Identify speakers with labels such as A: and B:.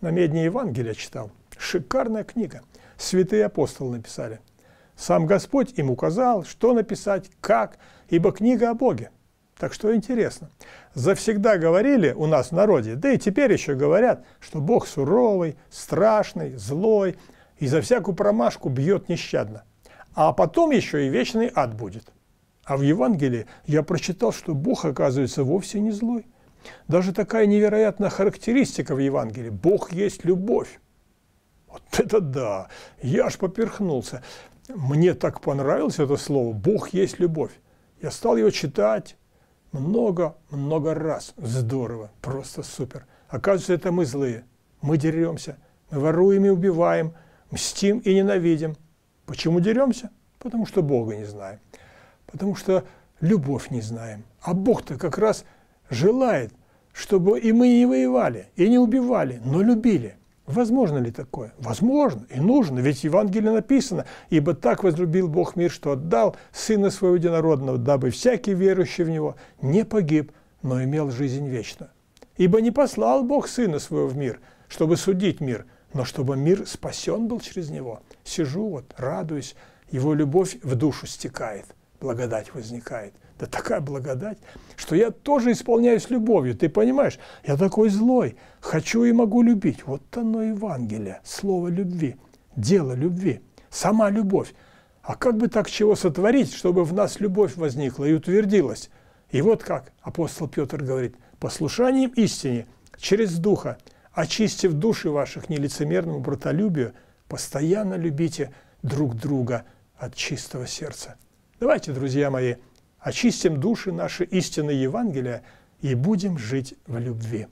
A: на медне Евангелия читал. Шикарная книга. Святые апостолы написали. Сам Господь им указал, что написать, как, ибо книга о Боге. Так что интересно. Завсегда говорили у нас в народе, да и теперь еще говорят, что Бог суровый, страшный, злой, и за всякую промашку бьет нещадно. А потом еще и вечный ад будет. А в Евангелии я прочитал, что Бог, оказывается, вовсе не злой – даже такая невероятная характеристика в Евангелии – Бог есть любовь. Вот это да! Я аж поперхнулся. Мне так понравилось это слово «Бог есть любовь». Я стал его читать много-много раз. Здорово, просто супер. Оказывается, это мы злые. Мы деремся, мы воруем и убиваем, мстим и ненавидим. Почему деремся? Потому что Бога не знаем. Потому что любовь не знаем. А Бог-то как раз – желает, чтобы и мы не воевали, и не убивали, но любили. Возможно ли такое? Возможно и нужно, ведь в Евангелии написано, «Ибо так возлюбил Бог мир, что отдал Сына Своего Единородного, дабы всякий верующий в Него не погиб, но имел жизнь вечную. Ибо не послал Бог Сына Своего в мир, чтобы судить мир, но чтобы мир спасен был через Него». Сижу вот, радуюсь, Его любовь в душу стекает благодать возникает. Да такая благодать, что я тоже исполняюсь любовью, ты понимаешь? Я такой злой, хочу и могу любить. Вот оно Евангелие, слово любви, дело любви, сама любовь. А как бы так чего сотворить, чтобы в нас любовь возникла и утвердилась? И вот как апостол Петр говорит, послушанием истине, через Духа, очистив души ваших нелицемерному братолюбию, постоянно любите друг друга от чистого сердца. Давайте, друзья мои, очистим души наши истины Евангелия и будем жить в любви.